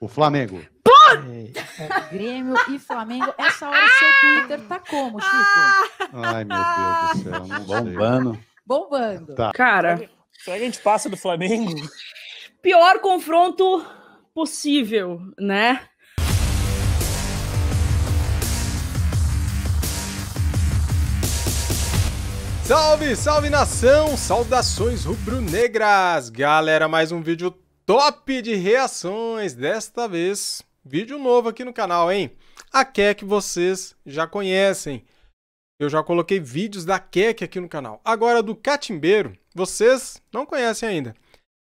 O Flamengo. É, é, Grêmio e Flamengo. Essa hora seu Twitter tá como, Chico? Ai, meu Deus do céu. Bombando. Bombando. Tá. Cara. Será que a gente passa do Flamengo? Pior confronto possível, né? Salve, salve nação! Saudações rubro-negras! Galera, mais um vídeo top de reações. Desta vez, vídeo novo aqui no canal, hein? A Kek vocês já conhecem. Eu já coloquei vídeos da Kek aqui no canal. Agora, do Catimbeiro, vocês não conhecem ainda.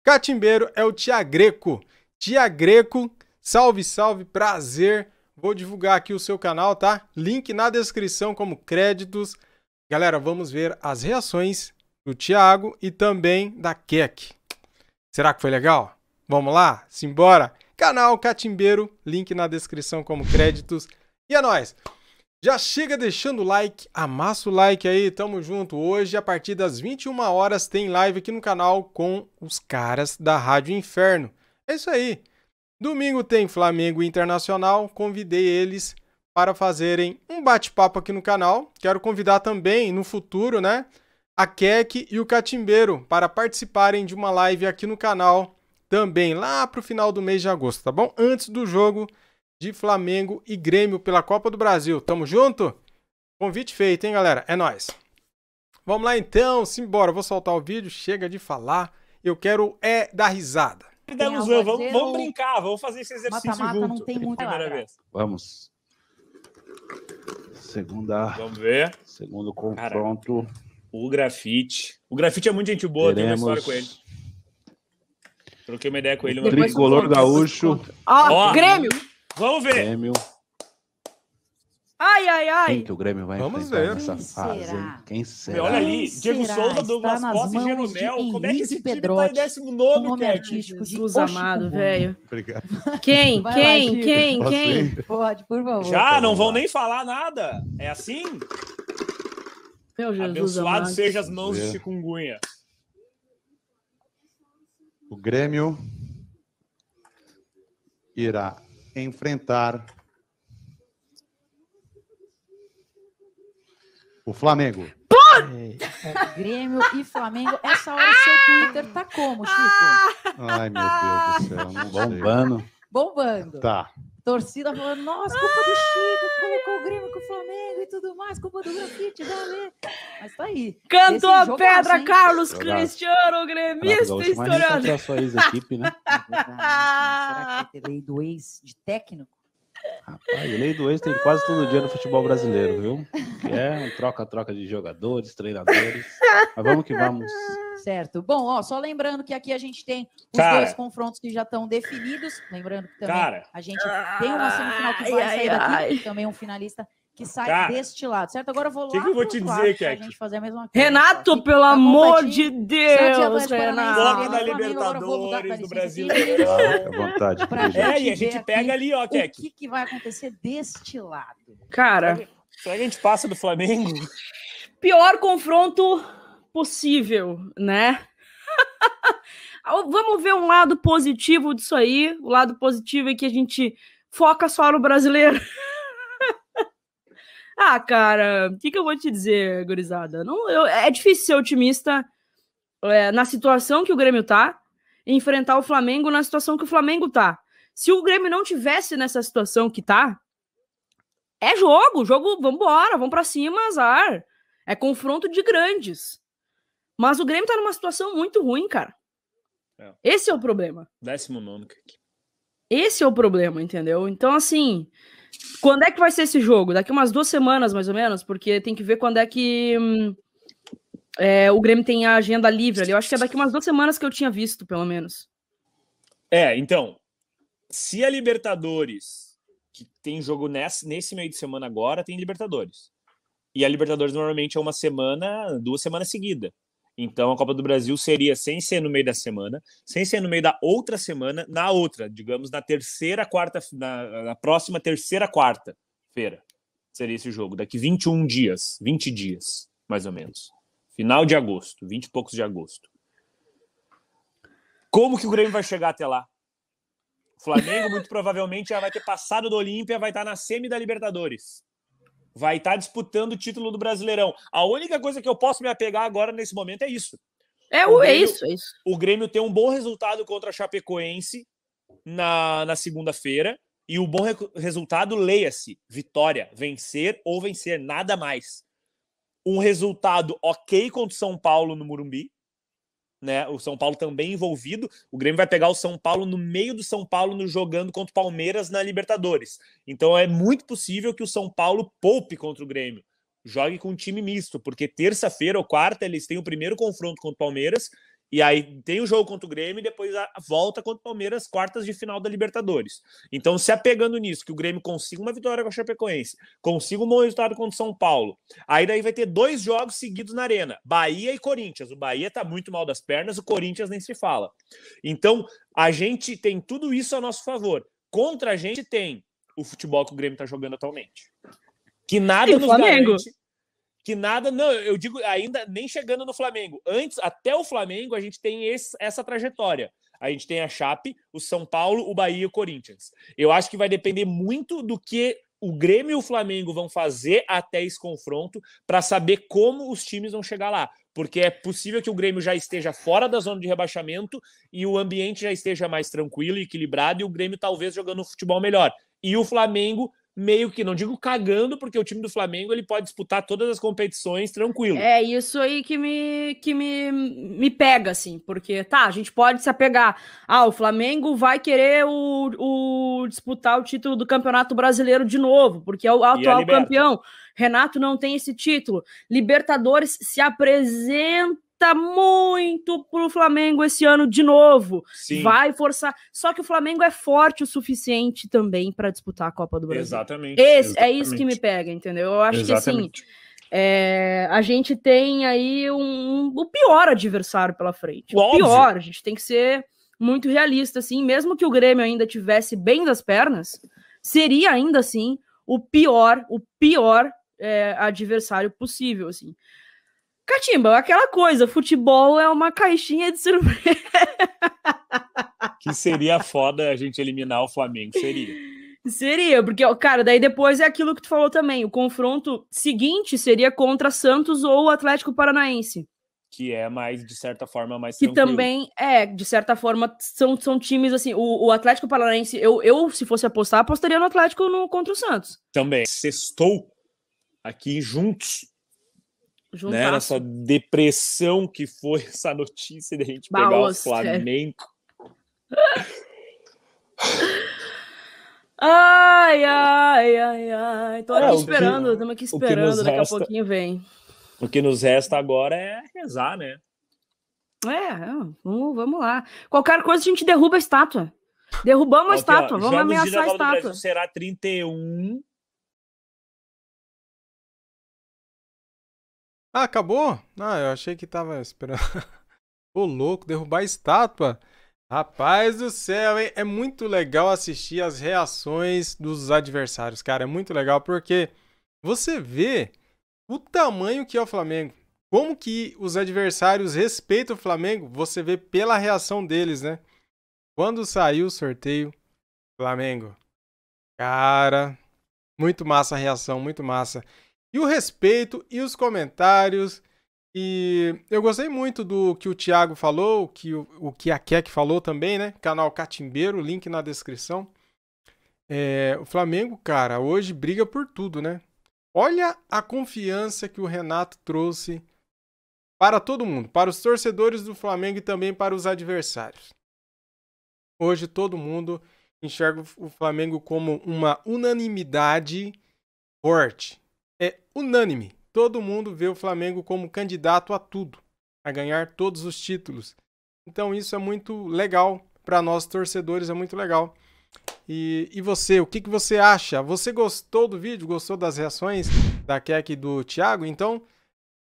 Catimbeiro é o Tiagreco. Tiagreco, salve, salve, prazer. Vou divulgar aqui o seu canal, tá? Link na descrição como créditos. Galera, vamos ver as reações do Tiago e também da Kek. Será que foi legal? Vamos lá? Simbora! Canal Catimbeiro, link na descrição como créditos. E é nóis! Já chega deixando o like, amassa o like aí, tamo junto. Hoje, a partir das 21 horas, tem live aqui no canal com os caras da Rádio Inferno. É isso aí. Domingo tem Flamengo Internacional, convidei eles para fazerem um bate-papo aqui no canal. Quero convidar também, no futuro, né, a Kek e o Catimbeiro para participarem de uma live aqui no canal também lá para o final do mês de agosto, tá bom? Antes do jogo de Flamengo e Grêmio pela Copa do Brasil. Tamo junto? Convite feito, hein, galera? É nós. Vamos lá então, simbora. Vou soltar o vídeo, chega de falar. Eu quero é dar risada. Vamos, vamos, brincar, vamos fazer esse exercício mata, mata, junto. Não tem muita primeira vez. Vamos. Segunda. Vamos ver. Segundo confronto. Caramba. O grafite. O grafite é muito gente boa, Teremos... tem uma história com ele. Troquei uma ideia com ele. Tricolor gaúcho. Ó, oh, Grêmio. Vamos ver. Grêmio. Ai, ai, ai. Quem que o Grêmio vai Vamos ver. nessa fase? Será? Quem será? Olha ali, Diego Souza, Douglas Costa e Jeromel. Como é que esse Pedrotti, time tá em 19, um cara? artístico de Cruz Amado, velho. Obrigado. Quem? Vai quem? Lá, quem? Quem? Pode, por favor. Já, não vão nem falar nada. É assim? Meu Jesus Abençoado amado. seja as mãos é. de chikungunya. O Grêmio irá enfrentar o Flamengo. É, é, Grêmio e Flamengo. Essa hora o seu Twitter tá como, Chico? Ai, meu Deus do céu. Não tá Bombando. Sei bombando. Tá. Torcida falando, nossa, culpa do Chico, que colocou o Grêmio com o Flamengo e tudo mais, culpa do grafite, dali. É. Mas tá aí. Cantou a é pedra, assim. Carlos Cristiano, gremista, historiador. Mas a sua ex-equipe, né? Será que é do ex de técnico? Rapaz, lei do ex tem quase todo dia no futebol brasileiro, viu? É um troca-troca de jogadores, treinadores. Mas vamos que vamos. Certo. Bom, ó, só lembrando que aqui a gente tem os cara, dois confrontos que já estão definidos. Lembrando que também cara, a gente tem uma semifinal que vai ai, sair ai, daqui, ai. também um finalista que sai tá. deste lado, certo? Agora eu vou lá. O que, que eu vou te dizer, Kek? Renato, pelo tá amor de Deus, Renato. Copa da Libertadores do Brasil. à vontade. É, e a gente pega ali, ó, Cat. O que, que vai acontecer deste lado? Cara. Será será que a gente passa do Flamengo? Pior confronto possível, né? Vamos ver um lado positivo disso aí. O lado positivo é que a gente foca só no brasileiro. Ah, cara, o que, que eu vou te dizer, gurizada? Não, eu, é difícil ser otimista é, na situação que o Grêmio tá, enfrentar o Flamengo na situação que o Flamengo tá. Se o Grêmio não tivesse nessa situação que tá, é jogo, jogo, vambora, vamos para cima, azar. É confronto de grandes. Mas o Grêmio tá numa situação muito ruim, cara. É. Esse é o problema. Décimo nono, Esse é o problema, entendeu? Então, assim, quando é que vai ser esse jogo? Daqui umas duas semanas, mais ou menos, porque tem que ver quando é que hum, é, o Grêmio tem a agenda livre ali. Eu acho que é daqui umas duas semanas que eu tinha visto, pelo menos. É, então, se a Libertadores, que tem jogo nesse, nesse meio de semana agora, tem Libertadores. E a Libertadores normalmente é uma semana, duas semanas seguidas. Então a Copa do Brasil seria sem ser no meio da semana, sem ser no meio da outra semana, na outra, digamos, na terceira quarta, na, na próxima terceira quarta-feira. Seria esse jogo, daqui 21 dias, 20 dias, mais ou menos. Final de agosto, 20 e poucos de agosto. Como que o Grêmio vai chegar até lá? O Flamengo, muito provavelmente, já vai ter passado do Olímpia, vai estar na semi da Libertadores vai estar tá disputando o título do Brasileirão. A única coisa que eu posso me apegar agora nesse momento é isso. É, o é Grêmio, é isso, é isso. O Grêmio tem um bom resultado contra a Chapecoense na, na segunda-feira. E o bom re resultado, leia-se: vitória, vencer ou vencer, nada mais. Um resultado ok contra o São Paulo no Murumbi, né? O São Paulo também envolvido. O Grêmio vai pegar o São Paulo no meio do São Paulo no jogando contra o Palmeiras na Libertadores. Então é muito possível que o São Paulo poupe contra o Grêmio. Jogue com um time misto, porque terça-feira ou quarta eles têm o primeiro confronto contra o Palmeiras e aí tem o jogo contra o Grêmio e depois a volta contra o Palmeiras, quartas de final da Libertadores. Então, se apegando nisso, que o Grêmio consiga uma vitória com a Chapecoense, consiga um bom resultado contra o São Paulo. Aí daí vai ter dois jogos seguidos na arena: Bahia e Corinthians. O Bahia tá muito mal das pernas, o Corinthians nem se fala. Então, a gente tem tudo isso a nosso favor. Contra a gente tem o futebol que o Grêmio tá jogando atualmente. Que nada e nos Flamengo. garante que nada, não, eu digo ainda nem chegando no Flamengo. Antes, até o Flamengo, a gente tem esse, essa trajetória. A gente tem a Chape, o São Paulo, o Bahia e o Corinthians. Eu acho que vai depender muito do que o Grêmio e o Flamengo vão fazer até esse confronto para saber como os times vão chegar lá. Porque é possível que o Grêmio já esteja fora da zona de rebaixamento e o ambiente já esteja mais tranquilo e equilibrado e o Grêmio talvez jogando um futebol melhor. E o Flamengo meio que, não digo cagando, porque o time do Flamengo ele pode disputar todas as competições tranquilo. É isso aí que me, que me, me pega, assim, porque tá, a gente pode se apegar. Ah, o Flamengo vai querer o, o disputar o título do Campeonato Brasileiro de novo, porque é o atual campeão. Renato não tem esse título. Libertadores se apresenta muito muito pro Flamengo esse ano de novo. Sim. Vai forçar. Só que o Flamengo é forte o suficiente também para disputar a Copa do Brasil. Exatamente. Esse, exatamente. É isso que me pega, entendeu? Eu acho exatamente. que assim. É, a gente tem aí um, um, o pior adversário pela frente. Óbvio. O pior, a gente tem que ser muito realista, assim, mesmo que o Grêmio ainda tivesse bem das pernas, seria ainda assim o pior, o pior é, adversário possível, assim. Catimba, é aquela coisa, futebol é uma caixinha de surpresa. Que seria foda a gente eliminar o Flamengo, seria. Seria, porque, cara, daí depois é aquilo que tu falou também. O confronto seguinte seria contra Santos ou Atlético Paranaense. Que é mais, de certa forma, mais Que também é, de certa forma, são, são times assim. O, o Atlético Paranaense, eu, eu, se fosse apostar, apostaria no Atlético no, contra o Santos. Também. Sextou aqui juntos né? Nessa depressão que foi essa notícia de a gente pegar o é. Flamengo. ai, ai, ai, ai. Tô é, aqui esperando, estamos aqui esperando, daqui resta, a pouquinho vem. O que nos resta agora é rezar, né? É, vamos, vamos lá. Qualquer coisa a gente derruba a estátua. Derrubamos a estátua, vamos ameaçar a estátua. Será 31 Ah, acabou? Ah, eu achei que tava esperando. Ô, louco, derrubar a estátua. Rapaz do céu, hein? É muito legal assistir as reações dos adversários, cara. É muito legal porque você vê o tamanho que é o Flamengo. Como que os adversários respeitam o Flamengo, você vê pela reação deles, né? Quando saiu o sorteio, Flamengo. Cara, muito massa a reação, muito massa e o respeito e os comentários. E eu gostei muito do que o Thiago falou, que o, o que a Kek falou também, né? Canal Catimbeiro, link na descrição. É, o Flamengo, cara, hoje briga por tudo, né? Olha a confiança que o Renato trouxe para todo mundo, para os torcedores do Flamengo e também para os adversários. Hoje todo mundo enxerga o Flamengo como uma unanimidade forte, é unânime. Todo mundo vê o Flamengo como candidato a tudo, a ganhar todos os títulos. Então isso é muito legal para nós torcedores, é muito legal. E, e você, o que, que você acha? Você gostou do vídeo? Gostou das reações da Kek e do Thiago? Então,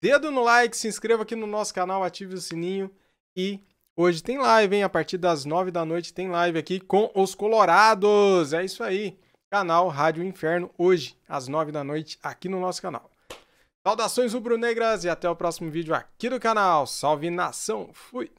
dedo no like, se inscreva aqui no nosso canal, ative o sininho e hoje tem live, hein? A partir das nove da noite tem live aqui com os Colorados. É isso aí canal Rádio Inferno, hoje, às 9 da noite, aqui no nosso canal. Saudações rubro-negras e até o próximo vídeo aqui do canal. Salve nação, fui!